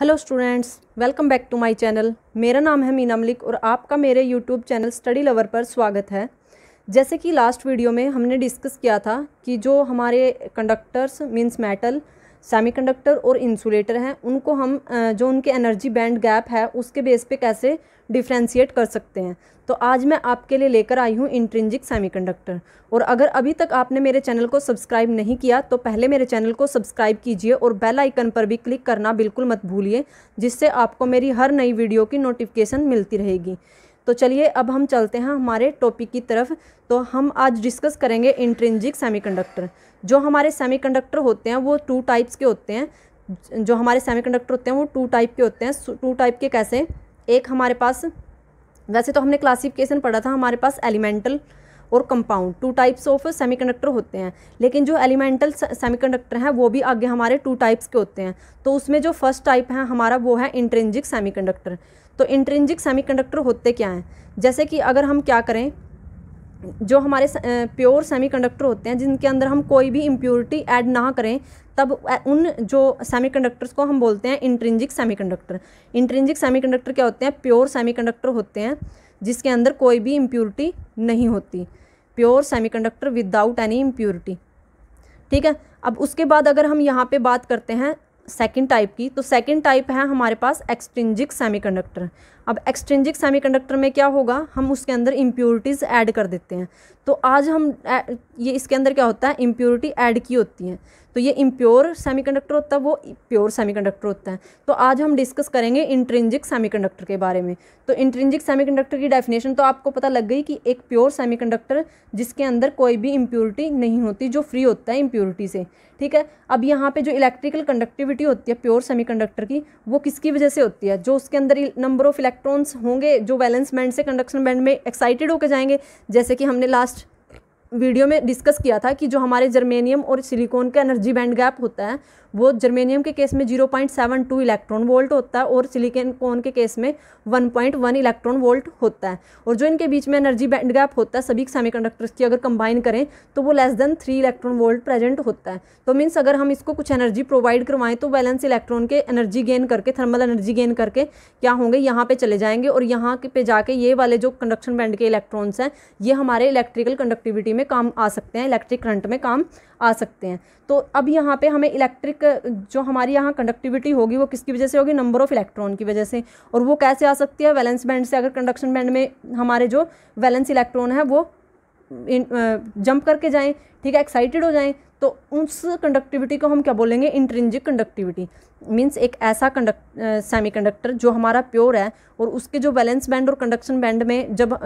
hello students welcome back to my channel मेरा नाम है मीना मलिक और आपका मेरे यूट्यूब चैनल स्टडी लवर पर स्वागत है जैसे कि लास्ट वीडियो में हमने डिस्कस किया था कि जो हमारे कंडक्टर्स मींस मेटल सेमीकंडक्टर और इंसुलेटर हैं उनको हम जो उनके एनर्जी बैंड गैप है उसके बेस पे कैसे डिफ्रेंशिएट कर सकते हैं तो आज मैं आपके लिए लेकर आई हूँ इंट्रेंजिक सेमीकंडक्टर और अगर अभी तक आपने मेरे चैनल को सब्सक्राइब नहीं किया तो पहले मेरे चैनल को सब्सक्राइब कीजिए और बेल आइकन पर भी क्लिक करना बिल्कुल मत भूलिए जिससे आपको मेरी हर नई वीडियो की नोटिफिकेशन मिलती रहेगी तो चलिए अब हम चलते हैं हमारे टॉपिक की तरफ तो हम आज डिस्कस करेंगे इंट्रेंजिक सेमीकंडक्टर जो हमारे सेमीकंडक्टर होते हैं वो टू टाइप्स के होते हैं जो हमारे सेमीकंडक्टर होते हैं वो टू टाइप के होते हैं टू टाइप के कैसे एक हमारे पास वैसे तो हमने क्लासिफिकेशन पढ़ा था हमारे पास एलिमेंटल और compound two types of semiconductor होते हैं लेकिन जो एलिमेंटल सेमीकंडक्टर हैं वो भी आगे हमारे टू टाइप्स के होते हैं तो उसमें जो फर्स्ट टाइप है हमारा वो है इंट्रेंजिक सेमी तो इंट्रेंजिक सेमी होते क्या हैं जैसे कि अगर हम क्या करें जो हमारे प्योर सेमीकंडक्टर होते हैं जिनके अंदर हम कोई भी इम्प्योरिटी ऐड ना करें तब उन जो सेमीकंडक्टर्स को हम बोलते हैं इंट्रिंजिक सेमीकंडक्टर इंट्रेंजिक सेमीकंडक्टर क्या होते हैं प्योर सेमीकंडक्टर होते हैं जिसके अंदर कोई भी इम्प्योरिटी नहीं होती pure semiconductor without any impurity ठीक है अब उसके बाद अगर हम यहाँ पे बात करते हैं सेकेंड टाइप की तो सेकेंड टाइप है हमारे पास एक्सट्रिंजिक कंडक्टर अब एक्सट्रिंजिक कंडक्टर में क्या होगा हम उसके अंदर इम्प्योरिटीज़ ऐड कर देते हैं तो आज हम ये इसके अंदर क्या होता है इम्प्योरिटी ऐड की होती हैं तो ये इम्प्योर सेमीकंडक्टर होता है वो प्योर सेमीकंडक्टर होता है तो आज हम डिस्कस करेंगे इंट्रिंजिक सेमीकंडक्टर के बारे में तो इंट्रिंजिक सेमीकंडक्टर की डेफिनेशन तो आपको पता लग गई कि एक प्योर सेमीकंडक्टर जिसके अंदर कोई भी इम्प्योरिटी नहीं होती जो फ्री होता है इम्प्योरिटी से ठीक है अब यहाँ पे जो इलेक्ट्रिकल कंडक्टिविटी होती है प्योर कंडक्टर की वो किसकी वजह से होती है जो उसके अंदर नंबर ऑफ इलेक्ट्रॉन्स होंगे जो बैलेंस बैंड से कंडक्शन बैंड में एक्साइटेड होकर जाएंगे जैसे कि हमने लास्ट वीडियो में डिस्कस किया था कि जो हमारे जर्मेनियम और सिलिकॉन का एनर्जी बैंड गैप होता है वो जर्मेनियम के केस में 0.72 इलेक्ट्रॉन वोल्ट होता है और सिलिकन कोन के केस में 1.1 इलेक्ट्रॉन वोल्ट होता है और जो इनके बीच में एनर्जी बैंड गैप होता है सभी सेमी की अगर कंबाइन करें तो वो less than three electron volt present होता है तो मीन्स अगर हम इसको कुछ एनर्जी प्रोवाइड करवाएं तो बैलेंस इलेक्ट्रॉन के एनर्जी गेन करके थर्मल एनर्जी गेन करके क्या होंगे यहाँ पर चले जाएंगे और यहाँ पे जाके ये वाले जो कंडक्शन बैंड के इलेक्ट्रॉन्स हैं ये हमारे इलेक्ट्रिकल कंडक्टिविटी में काम आ सकते हैं इलेक्ट्रिक करंट में काम आ सकते हैं तो अब यहाँ पे हमें इलेक्ट्रिक एक जो हमारी यहाँ कंडक्टिविटी होगी वो किसकी वजह से होगी नंबर ऑफ इलेक्ट्रॉन की वजह से और वो कैसे आ सकती है वैलेंस बैंड से अगर कंडक्शन बैंड में हमारे जो वैलेंस इलेक्ट्रॉन है वो इन जंप करके जाएं ठीक है एक्साइटेड हो जाएं तो उस कंडक्टिविटी को हम क्या बोलेंगे इंट्रेंजिक कंडक्टिविटी मीन्स एक ऐसा कंडक्ट सेमी कंडक्टर जो हमारा प्योर है और उसके जो बैलेंस बैंड और कंडक्शन बैंड में जब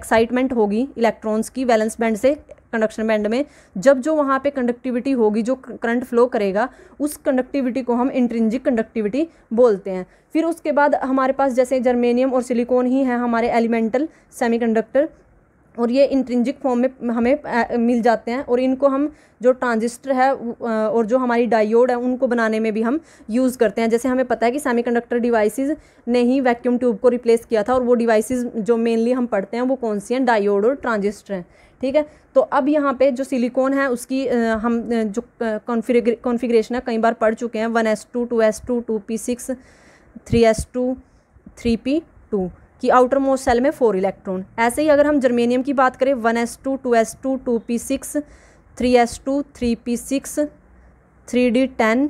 एक्साइटमेंट होगी इलेक्ट्रॉन्स की बैलेंस बैंड से कंडक्शन बैंड में जब जो वहाँ पे कंडक्टिविटी होगी जो करंट फ्लो करेगा उस कंडक्टिविटी को हम इंट्रिंजिक कंडक्टिविटी बोलते हैं फिर उसके बाद हमारे पास जैसे जर्मेनियम और सिलिकॉन ही हैं हमारे एलिमेंटल सेमीकंडक्टर और ये इंट्रिंजिक फॉर्म में हमें मिल जाते हैं और इनको हम जो ट्रांजिस्टर है और जो हमारी डायोड है उनको बनाने में भी हम यूज़ करते हैं जैसे हमें पता है कि सेमीकंडक्टर डिवाइसेस ने ही वैक्यूम ट्यूब को रिप्लेस किया था और वो डिवाइसेस जो मेनली हम पढ़ते हैं वो कौन सी हैं डायोड और ट्रांजिस्टर हैं ठीक है तो अब यहाँ पे जो सिलिकॉन है उसकी हम जो कॉन्फिग्रेशन है कई बार पढ़ चुके हैं one s two two s two two p six three s two three p two कि आउटर मोस्ट सेल में फोर इलेक्ट्रॉन ऐसे ही अगर हम जर्मेनियम की बात करें one s two two s two two p six three s two three p six three d ten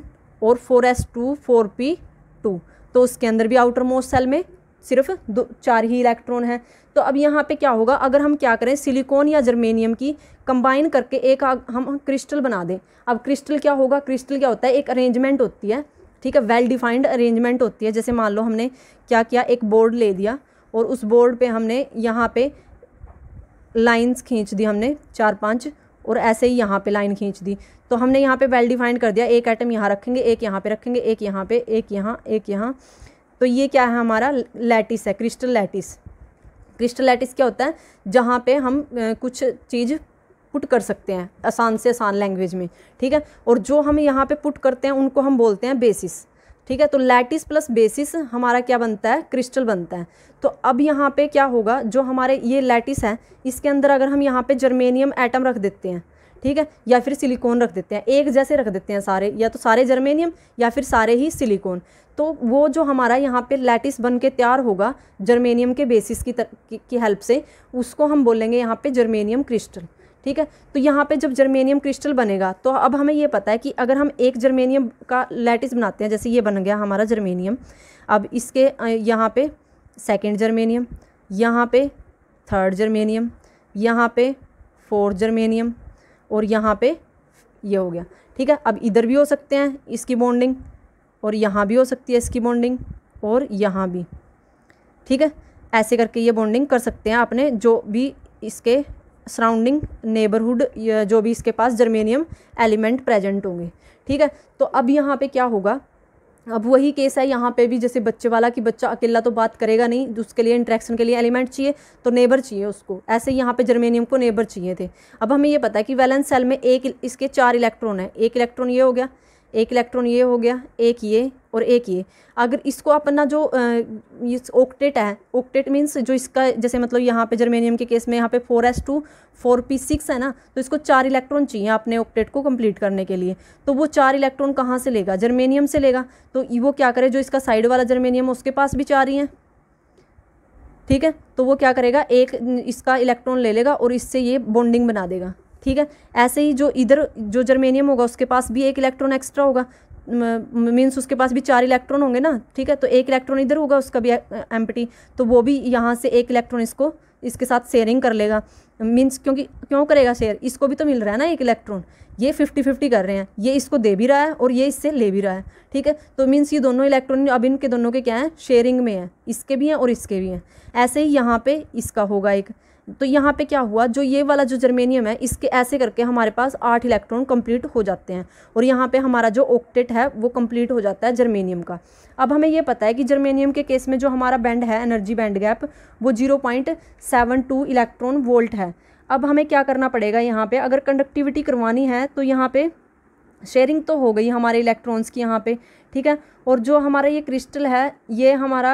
और four s two four p two तो उसके अंदर भी आउटर मोस्ट सेल में सिर्फ दो चार ही इलेक्ट्रॉन हैं तो अब यहाँ पे क्या होगा अगर हम क्या करें सिलिकॉन या जर्मेनियम की कंबाइन करके एक हम क्रिस्टल बना दें अब क्रिस्टल क्या होगा क्रिस्टल क्या होता है एक अरेंजमेंट होती है ठीक है वेल डिफाइंड अरेंजमेंट होती है जैसे मान लो हमने क्या किया एक बोर्ड ले दिया और उस बोर्ड पे हमने यहाँ पे लाइंस खींच दी हमने चार पांच और ऐसे ही यहाँ पे लाइन खींच दी तो हमने यहाँ पे वेल डिफाइंड कर दिया एक आइटम यहाँ रखेंगे एक यहाँ पे रखेंगे एक यहाँ पे एक यहाँ एक यहाँ तो ये क्या है हमारा लैटिस है क्रिस्टल लैटिस क्रिस्टल लैटिस क्या होता है जहाँ पर हम कुछ चीज़ पुट कर सकते हैं आसान से आसान लैंग्वेज में ठीक है और जो हम यहाँ पे पुट करते हैं उनको हम बोलते हैं बेसिस ठीक है तो लैटिस प्लस बेसिस हमारा क्या बनता है क्रिस्टल बनता है तो अब यहाँ पे क्या होगा जो हमारे ये लैटिस है इसके अंदर अगर हम यहाँ पे जर्मेनियम एटम रख देते हैं ठीक है या फिर सिलिकॉन रख देते हैं एक जैसे रख देते हैं सारे या तो सारे जर्मेनियम या फिर सारे ही सिलिकॉन तो वो जो हमारा यहाँ पे लैटिस बन के तैयार होगा जर्मेनियम के बेसिस की, तर, की, की हेल्प से उसको हम बोलेंगे यहाँ पे जर्मेनियम क्रिस्टल ठीक है तो यहाँ पे जब जर्मेनियम क्रिस्टल बनेगा तो अब हमें ये पता है कि अगर हम एक जर्मेनियम का लैटिस बनाते हैं जैसे ये बन गया हमारा जर्मेनियम अब इसके यहाँ पे सेकेंड जर्मेनियम यहाँ पे थर्ड जर्मेनियम यहाँ पे फोर्थ जर्मेनियम और यहाँ पे ये हो गया ठीक है अब इधर भी हो सकते हैं इसकी बॉन्डिंग और यहाँ भी हो सकती है इसकी बॉन्डिंग और यहाँ भी ठीक है ऐसे करके ये बॉन्डिंग कर सकते हैं आपने जो भी इसके सराउंडिंग नेबरहुड जो भी इसके पास जर्मेनियम एलिमेंट प्रेजेंट होंगे ठीक है तो अब यहाँ पे क्या होगा अब वही केस है यहाँ पे भी जैसे बच्चे वाला कि बच्चा अकेला तो बात करेगा नहीं तो उसके लिए इंट्रैक्शन के लिए एलिमेंट चाहिए तो नेबर चाहिए उसको ऐसे यहाँ पे जर्मेनियम को नेबर चाहिए थे अब हमें ये पता है कि वैलेंस सेल में एक इसके चार इलेक्ट्रॉन है एक इलेक्ट्रॉन ये हो गया एक इलेक्ट्रॉन ये हो गया एक ये और एक ये अगर इसको अपना जो इस ओक्टेट है ओक्टेट मीन्स जो इसका जैसे मतलब यहाँ पे जर्मेनियम के केस में यहाँ पे four s two four p six है ना तो इसको चार इलेक्ट्रॉन चाहिए अपने ओक्टेट को कंप्लीट करने के लिए तो वो चार इलेक्ट्रॉन कहाँ से लेगा जर्मेनियम से लेगा तो वो क्या करे जो इसका साइड वाला जर्मेनियम उसके पास भी चार ही हैं ठीक है तो वो क्या करेगा एक इसका इलेक्ट्रॉन ले लेगा और इससे ये बॉन्डिंग बना देगा ठीक है ऐसे ही जो इधर जो जर्मेनियम होगा उसके पास भी एक इलेक्ट्रॉन एक्स्ट्रा होगा मीन्स उसके पास भी चार इलेक्ट्रॉन होंगे ना ठीक है तो एक इलेक्ट्रॉन इधर होगा उसका भी एम तो वो भी यहाँ से एक इलेक्ट्रॉन इसको इसके साथ शेयरिंग कर लेगा मीन्स क्योंकि क्यों करेगा शेयर इसको भी तो मिल रहा है ना एक इलेक्ट्रॉन ये फिफ्टी फिफ्टी कर रहे हैं ये इसको दे भी रहा है और ये इससे ले भी रहा है ठीक है तो मीन्स ये दोनों इलेक्ट्रॉन अब इनके दोनों के क्या हैं शेयरिंग में है इसके भी हैं और इसके भी हैं ऐसे ही यहाँ पे इसका होगा एक तो यहाँ पे क्या हुआ जो ये वाला जो जर्मेनियम है इसके ऐसे करके हमारे पास आठ इलेक्ट्रॉन कंप्लीट हो जाते हैं और यहाँ पे हमारा जो ऑक्टेट है वो कंप्लीट हो जाता है जर्मेनियम का अब हमें ये पता है कि जर्मेनियम के केस में जो हमारा बैंड है एनर्जी बैंड गैप वो zero point seven two electron volt है अब हमें क्या करना पड़ेगा यहाँ पे अगर कंडक्टिविटी करवानी है तो यहाँ पर शेयरिंग तो हो गई हमारे इलेक्ट्रॉन्स की यहाँ पे ठीक है और जो हमारा ये क्रिस्टल है ये हमारा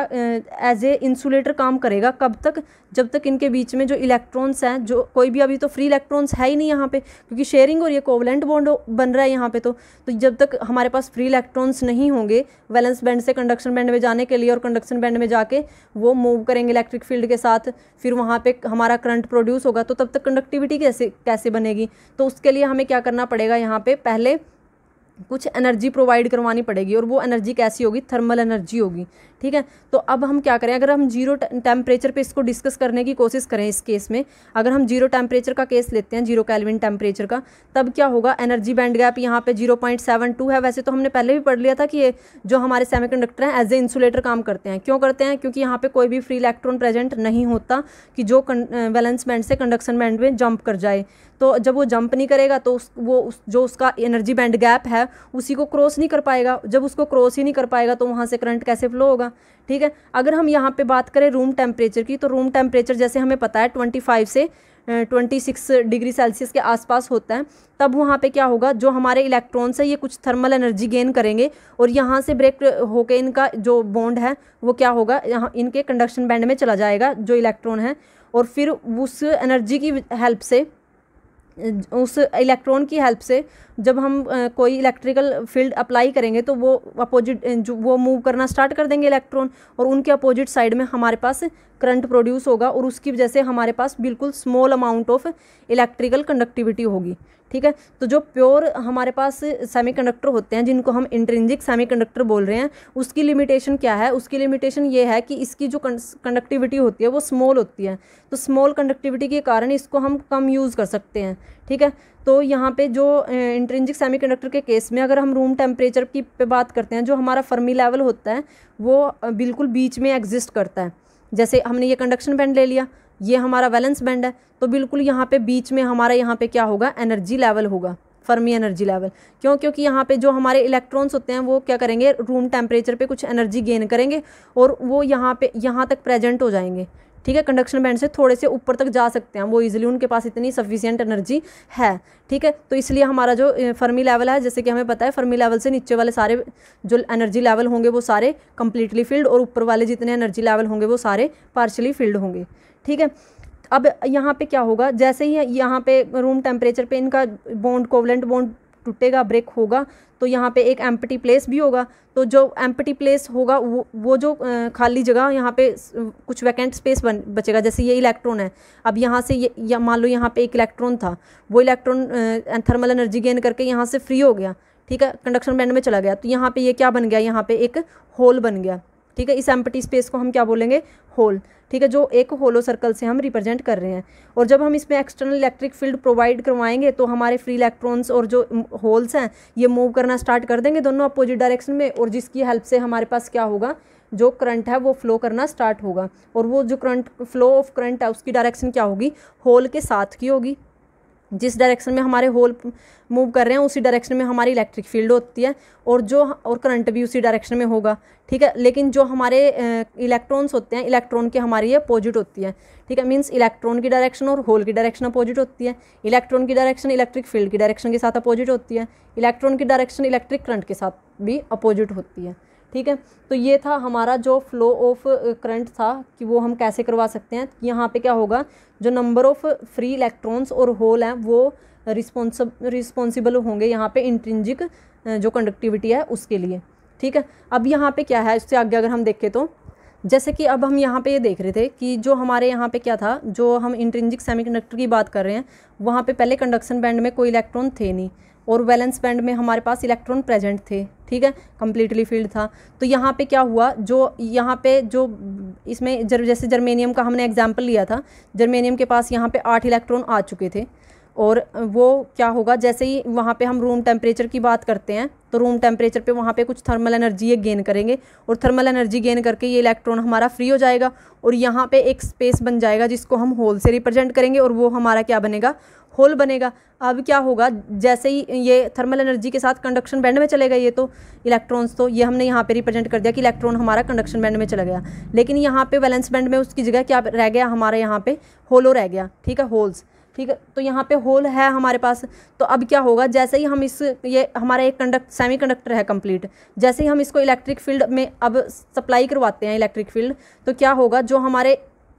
एज ए इंसुलेटर काम करेगा कब तक जब तक इनके बीच में जो इलेक्ट्रॉन्स हैं जो कोई भी अभी तो फ्री इलेक्ट्रॉन्स है ही नहीं यहाँ पे क्योंकि शेयरिंग और ये कोवलेंट बॉन्ड बन रहा है यहाँ पे तो तो जब तक हमारे पास फ्री इलेक्ट्रॉन्स नहीं होंगे वैलेंस बैंड से कंडक्शन बैंड में जाने के लिए और कंडक्शन बैंड में जाके वो मूव करेंगे इलेक्ट्रिक फील्ड के साथ फिर वहाँ पर हमारा करंट प्रोड्यूस होगा तो तब तक कंडक्टिविटी कैसे कैसे बनेगी तो उसके लिए हमें क्या करना पड़ेगा यहाँ पर पहले कुछ एनर्जी प्रोवाइड करवानी पड़ेगी और वो एनर्जी कैसी होगी थर्मल एनर्जी होगी ठीक है तो अब हम क्या करें अगर हम जीरो टेम्परेचर पे इसको डिस्कस करने की कोशिश करें इस केस में अगर हम जीरो टेम्परेचर का केस लेते हैं जीरो कैलविन टेम्परेचर का तब क्या होगा एनर्जी बैंड गैप यहाँ पे जीरो पॉइंट सेवन टू है वैसे तो हमने पहले भी पढ़ लिया था कि ये जो हमारे सेमी कंडक्टर हैं एज ए इंसुलेटर काम करते हैं क्यों करते हैं क्योंकि यहाँ पर कोई भी फ्री इलेक्ट्रॉन प्रेजेंट नहीं होता कि जो बैलेंस बैंड से कंडक्शन बैंड में जंप कर जाए तो जब वो जंप नहीं करेगा तो उस वो उस जो उसका एनर्जी बैंड गैप है उसी को क्रॉस नहीं कर पाएगा जब उसको क्रॉस ही नहीं कर पाएगा तो वहाँ से करंट कैसे फ्लो होगा ठीक है अगर हम यहाँ पे बात करें रूम टेम्परेचर की तो रूम टेम्परेचर जैसे हमें पता है ट्वेंटी फाइव से ट्वेंटी सिक्स डिग्री सेल्सियस के आसपास होता है तब वहाँ पे क्या होगा जो हमारे इलेक्ट्रॉन्स हैं ये कुछ थर्मल एनर्जी गेन करेंगे और यहाँ से ब्रेक होकर इनका जो बॉन्ड है वो क्या होगा यहाँ इनके कंडक्शन बैंड में चला जाएगा जो इलेक्ट्रॉन है और फिर उस एनर्जी की हेल्प से उस इलेक्ट्रॉन की हेल्प से जब हम कोई इलेक्ट्रिकल फील्ड अप्लाई करेंगे तो वो अपोजिट जो वो मूव करना स्टार्ट कर देंगे इलेक्ट्रॉन और उनके अपोजिट साइड में हमारे पास करंट प्रोड्यूस होगा और उसकी वजह से हमारे पास बिल्कुल small amount of electrical conductivity होगी ठीक है तो जो प्योर हमारे पास सेमीकंडक्टर होते हैं जिनको हम इंट्रेंजिक सेमीकंडक्टर बोल रहे हैं उसकी लिमिटेशन क्या है उसकी लिमिटेशन ये है कि इसकी जो कंडक्टिविटी होती है वो स्मॉल होती है तो स्मॉल कंडक्टिविटी के कारण इसको हम कम यूज़ कर सकते हैं ठीक है तो यहाँ पे जो इंट्रेंजिक कंडक्टर के केस में अगर हम रूम टेम्परेचर की पे बात करते हैं जो हमारा फर्मी लेवल होता है वो बिल्कुल बीच में एग्जिस्ट करता है जैसे हमने ये कंडक्शन बैंड ले लिया ये हमारा वैलेंस बैंड है तो बिल्कुल यहाँ पे बीच में हमारा यहाँ पे क्या होगा एनर्जी लेवल होगा फर्मी एनर्जी लेवल क्यों क्योंकि यहाँ पे जो हमारे इलेक्ट्रॉन्स होते हैं वो क्या करेंगे रूम टेम्परेचर पे कुछ एनर्जी गेन करेंगे और वो यहाँ पे यहाँ तक प्रेजेंट हो जाएंगे ठीक है कंडक्शन बैंड से थोड़े से ऊपर तक जा सकते हैं वो ईजिली उनके पास इतनी सफिशियंट एनर्जी है ठीक है तो इसलिए हमारा जो फर्मी लेवल है जैसे कि हमें पता है फर्मी लेवल से नीचे वाले सारे जो एनर्जी लेवल होंगे वो सारे कंप्लीटली फिल्ड और ऊपर वाले जितने एनर्जी लेवल होंगे वो सारे पार्शली फिल्ड होंगे ठीक है अब यहाँ पे क्या होगा जैसे ही यहाँ पे रूम टेम्परेचर पे इनका बॉन्ड कोवलेंट बॉन्ड टूटेगा ब्रेक होगा तो यहाँ पे एक एम्पटी प्लेस भी होगा तो जो एम्पटी प्लेस होगा वो वो जो खाली जगह यहाँ पे कुछ वैकेंट स्पेस बन बचेगा जैसे ये इलेक्ट्रॉन है अब यहाँ से ये मान लो यहाँ पे एक इलेक्ट्रॉन था वो इलेक्ट्रॉन थर्मल एनर्जी गेन करके यहाँ से फ्री हो गया ठीक है कंडक्शन बैंड में चला गया तो यहाँ पे ये क्या बन गया यहाँ पे एक होल बन गया ठीक है इस एम्पटी स्पेस को हम क्या बोलेंगे होल ठीक है जो एक होलो सर्कल से हम रिप्रेजेंट कर रहे हैं और जब हम इसमें एक्सटर्नल इलेक्ट्रिक फील्ड प्रोवाइड करवाएंगे तो हमारे फ्री इलेक्ट्रॉन्स और जो होल्स हैं ये मूव करना स्टार्ट कर देंगे दोनों अपोजिट डायरेक्शन में और जिसकी हेल्प से हमारे पास क्या होगा जो करंट है वो फ्लो करना स्टार्ट होगा और वो जो करंट फ्लो ऑफ करंट है उसकी डायरेक्शन क्या होगी होल के साथ की होगी जिस डायरेक्शन में हमारे होल मूव कर रहे हैं उसी डायरेक्शन में हमारी इलेक्ट्रिक फील्ड होती है और जो और करंट भी उसी डायरेक्शन में होगा ठीक है लेकिन जो हमारे इलेक्ट्रॉन्स होते हैं इलेक्ट्रॉन की हमारी अपोजिट होती है ठीक है मीन्स इलेक्ट्रॉन की डायरेक्शन और होल की डायरेक्शन अपोजिट होती है इलेक्ट्रॉन की डायरेक्शन इलेक्ट्रिक फील्ड की डायरेक्शन के साथ अपोजिट होती है इलेक्ट्रॉन की डायरेक्शन इलेक्ट्रिक करंट के साथ भी अपोजिट होती है ठीक है तो ये था हमारा जो फ्लो ऑफ करंट था कि वो हम कैसे करवा सकते हैं यहाँ पे क्या होगा जो नंबर ऑफ़ फ्री इलेक्ट्रॉन्स और होल हैं वो रिस्पॉन्स रिस्पॉन्सिबल होंगे यहाँ पे इंट्रिंजिक uh, जो कंडक्टिविटी है उसके लिए ठीक है अब यहाँ पे क्या है इससे आगे अगर हम देखें तो जैसे कि अब हम यहाँ पे ये देख रहे थे कि जो हमारे यहाँ पे क्या था जो हम इंट्रिंजिक सेमीकंडक्टर की बात कर रहे हैं वहाँ पे पहले कंडक्शन बैंड में कोई इलेक्ट्रॉन थे नहीं और वैलेंस बैंड में हमारे पास इलेक्ट्रॉन प्रेजेंट थे ठीक है कम्प्लीटली फील्ड था तो यहाँ पे क्या हुआ जो यहाँ पे जो इसमें जर, जैसे जर्मेनियम का हमने एग्जाम्पल लिया था जर्मेनियम के पास यहाँ पे आठ इलेक्ट्रॉन आ चुके थे और वो क्या होगा जैसे ही वहाँ पे हम रूम टेम्परेचर की बात करते हैं तो रूम टेम्परेचर पे वहाँ पे कुछ थर्मल एनर्जी ये गेन करेंगे और थर्मल एनर्जी गेन करके ये इलेक्ट्रॉन हमारा फ्री हो जाएगा और यहाँ पे एक स्पेस बन जाएगा जिसको हम होल से रिप्रेजेंट करेंगे और वो हमारा क्या बनेगा होल बनेगा अब क्या होगा जैसे ही ये थर्मल एनर्जी के साथ कंडक्शन बैंड में चले गए ये तो इलेक्ट्रॉन्स तो ये हमने यहाँ पे रिप्रेजेंट कर दिया कि इलेक्ट्रॉन हमारा कंडक्शन बैंड में चला गया लेकिन यहाँ पे बैलेंस बैंड में उसकी जगह क्या रह गया हमारे यहाँ पे होलो रह गया ठीक है होल्स ठीक है तो यहाँ पे होल है हमारे पास तो अब क्या होगा जैसे ही हम इस ये हमारा एक कंडक्ट सेमी कंडक्टर है कंप्लीट जैसे ही हम इसको इलेक्ट्रिक फील्ड में अब सप्लाई करवाते हैं इलेक्ट्रिक फील्ड तो क्या होगा जो हमारे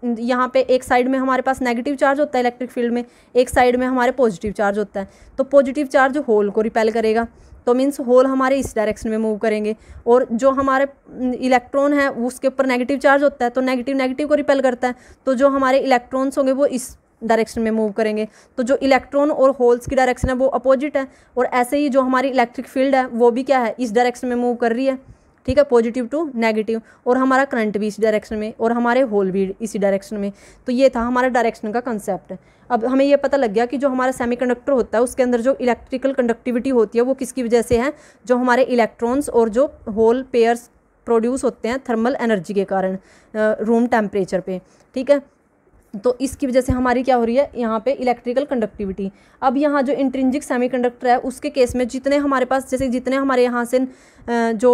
यहाँ पे एक साइड में हमारे पास नेगेटिव चार्ज होता है इलेक्ट्रिक फील्ड में एक साइड में हमारे पॉजिटिव चार्ज होता है तो पॉजिटिव चार्ज होल को रिपेल करेगा तो मीन्स होल हमारे इस डायरेक्शन में मूव करेंगे और जो हमारे इलेक्ट्रॉन है उसके ऊपर नेगेटिव चार्ज होता है तो नेगेटिव नेगेटिव को रिपेल करता है तो जो हमारे इलेक्ट्रॉन्स होंगे वो इस डायरेक्शन में मूव करेंगे तो जो इलेक्ट्रॉन और होल्स की डायरेक्शन है वो अपोजिट है और ऐसे ही जो हमारी इलेक्ट्रिक फील्ड है वो भी क्या है इस डायरेक्शन में मूव कर रही है ठीक है पॉजिटिव टू नेगेटिव और हमारा करंट भी इसी डायरेक्शन में और हमारे होल भी इसी डायरेक्शन में तो ये था हमारा डायरेक्शन का कंसेप्ट अब हमें ये पता लग गया कि जो हमारा सेमीकंडक्टर होता है उसके अंदर जो इलेक्ट्रिकल कंडक्टिविटी होती है वो किसकी वजह से है जो हमारे इलेक्ट्रॉन्स और जो होल पेयर्स प्रोड्यूस होते हैं थर्मल एनर्जी के कारण रूम टेम्परेचर पर ठीक है तो इसकी वजह से हमारी क्या हो रही है यहाँ पे इलेक्ट्रिकल कंडक्टिविटी अब यहाँ जो इंट्रिंजिक सेमीकंडक्टर है उसके केस में जितने हमारे पास जैसे जितने हमारे यहाँ से जो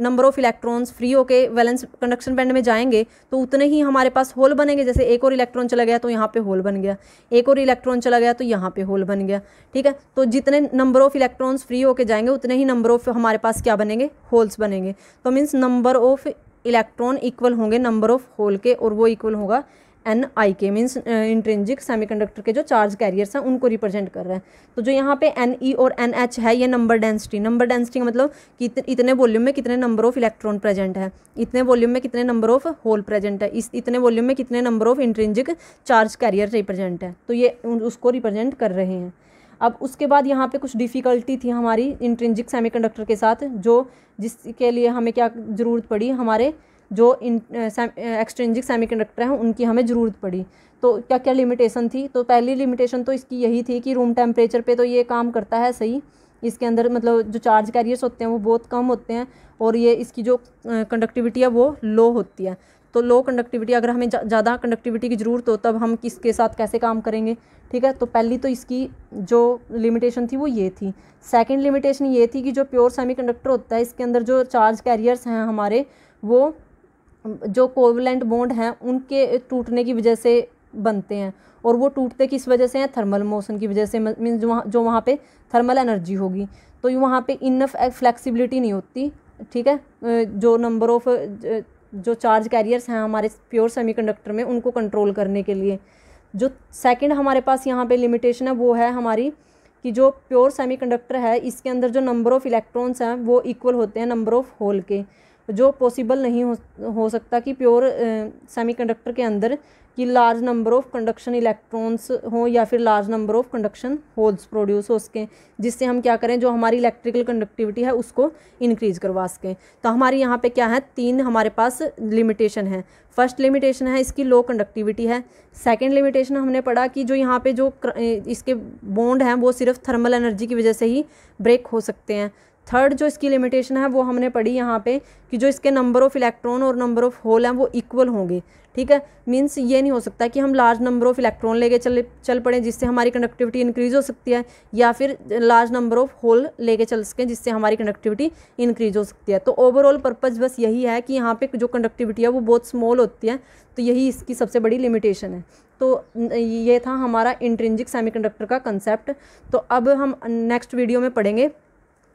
नंबर ऑफ़ इलेक्ट्रॉन्स फ्री होके वैलेंस कंडक्शन बैंड में जाएंगे तो उतने ही हमारे पास होल बनेंगे जैसे एक और इलेक्ट्रॉन चला गया तो यहाँ पर होल बन गया एक और इलेक्ट्रॉन चला गया तो यहाँ पर होल बन गया ठीक है तो जितने नंबर ऑफ़ इलेक्ट्रॉन्स फ्री होके जाएंगे उतने ही नंबर ऑफ़ हमारे पास क्या बनेंगे होल्स बनेंगे तो means number of electron equal होंगे नंबर ऑफ़ होल के और वो इक्वल होगा एन आई के मीन्स इंट्रेंजिक कंडक्टर के जो चार्ज कैरियर्स हैं उनको रिप्रेजेंट कर रहा है तो जो यहाँ पे एन ई e और एन एच है ये नंबर डेंसिटी नंबर डेंसिटी का मतलब कि इतने वॉल्यूम में कितने नंबर ऑफ इलेक्ट्रॉन प्रेजेंट है इतने वॉल्यूम में कितने नंबर ऑफ होल प्रेजेंट है इस इतने वॉल्यूम में कितने number of intrinsic charge carrier represent है तो ये उसको रिप्रेजेंट कर रहे हैं अब उसके बाद यहाँ पे कुछ डिफ़िकल्टी थी हमारी इंट्रेंजिक सेमीकंडक्टर के साथ जो जिसके लिए हमें क्या ज़रूरत पड़ी हमारे जो इन एक्सट्रेंजिक सेमी कंडक्टर हैं उनकी हमें ज़रूरत पड़ी तो क्या क्या लिमिटेशन थी तो पहली लिमिटेशन तो इसकी यही थी कि रूम टेम्परेचर पे तो ये काम करता है सही इसके अंदर मतलब जो चार्ज कैरियर्स होते हैं वो बहुत कम होते हैं और ये इसकी जो कंडक्टिविटी है वो लो होती है तो लो कंडक्टिविटी अगर हमें ज़्यादा कंडक्टिविटी की ज़रूरत हो तब हम किसके साथ कैसे काम करेंगे ठीक है तो पहली तो इसकी जो लिमिटेशन थी वो ये थी सेकंड लिमिटेशन ये थी कि जो प्योर सेमीकंडक्टर होता है इसके अंदर जो चार्ज कैरियर्स हैं हमारे वो जो कोवलेंट बॉन्ड हैं उनके टूटने की वजह से बनते हैं और वो टूटते किस वजह से हैं थर्मल मोशन की वजह से मीन्स जो वहाँ जो वहाँ पे थर्मल एनर्जी होगी तो वहाँ पे इनफ फ्लेक्सिबिलिटी नहीं होती ठीक है जो नंबर ऑफ जो चार्ज कैरियर्स हैं हमारे प्योर सेमीकंडक्टर में उनको कंट्रोल करने के लिए जो सेकंड हमारे पास यहाँ पे लिमिटेशन है वो है हमारी कि जो प्योर सेमीकंडक्टर है इसके अंदर जो नंबर ऑफ़ इलेक्ट्रॉन्स हैं वो इक्वल होते हैं नंबर ऑफ़ होल के जो पॉसिबल नहीं हो हो सकता कि प्योर सेमीकंडक्टर के अंदर कि large number of conduction electrons हो या फिर large number of conduction holes produce हो सकें जिससे हम क्या करें जो हमारी इलेक्ट्रिकल कंडक्टिविटी है उसको इंक्रीज करवा सकें तो हमारे यहाँ पे क्या है तीन हमारे पास लिमिटेशन है फर्स्ट लिमिटेशन है इसकी लो कंडक्टिविटी है सेकंड लिमिटेशन हमने पढ़ा कि जो यहाँ पे जो इसके बॉन्ड हैं वो सिर्फ थर्मल एनर्जी की वजह से ही ब्रेक हो सकते हैं थर्ड जो इसकी लिमिटेशन है वो हमने पढ़ी यहाँ पे कि जो इसके नंबर ऑफ़ इलेक्ट्रॉन और नंबर ऑफ़ होल हैं वो इक्वल होंगे ठीक है मीन्स ये नहीं हो सकता कि हम लार्ज नंबर ऑफ़ इलेक्ट्रॉन लेके चले चल पड़े जिससे हमारी कंडक्टिविटी इंक्रीज़ हो सकती है या फिर लार्ज नंबर ऑफ़ होल लेके चल सकें जिससे हमारी कंडक्टिविटी इंक्रीज़ हो सकती है तो ओवरऑल पर्पज़ बस यही है कि यहाँ पर जो कंडक्टिविटी है वो बहुत स्मॉल होती है तो यही इसकी सबसे बड़ी लिमिटेशन है तो ये था हमारा इंट्रेंजिक सेमी का कंसेप्ट तो अब हम नेक्स्ट वीडियो में पढ़ेंगे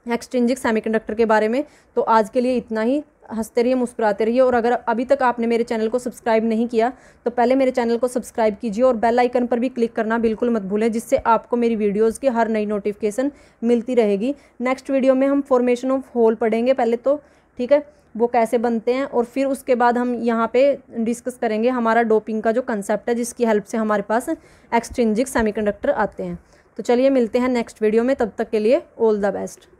सेमी सेमीकंडक्टर के बारे में तो आज के लिए इतना ही हंसते रहिए मुस्कुराते रहिए और अगर अभी तक आपने मेरे चैनल को सब्सक्राइब नहीं किया तो पहले मेरे चैनल को सब्सक्राइब कीजिए और बेल आइकन पर भी क्लिक करना बिल्कुल मत भूलें जिससे आपको मेरी वीडियोस की हर नई नोटिफिकेशन मिलती रहेगी नेक्स्ट वीडियो में हम फॉर्मेशन ऑफ होल पढ़ेंगे पहले तो ठीक है वो कैसे बनते हैं और फिर उसके बाद हम यहाँ पर डिस्कस करेंगे हमारा डोपिंग का जो कंसेप्ट है जिसकी हेल्प से हमारे पास सेमी कंडक्टर आते हैं तो चलिए मिलते हैं नेक्स्ट वीडियो में तब तक के लिए ऑल द बेस्ट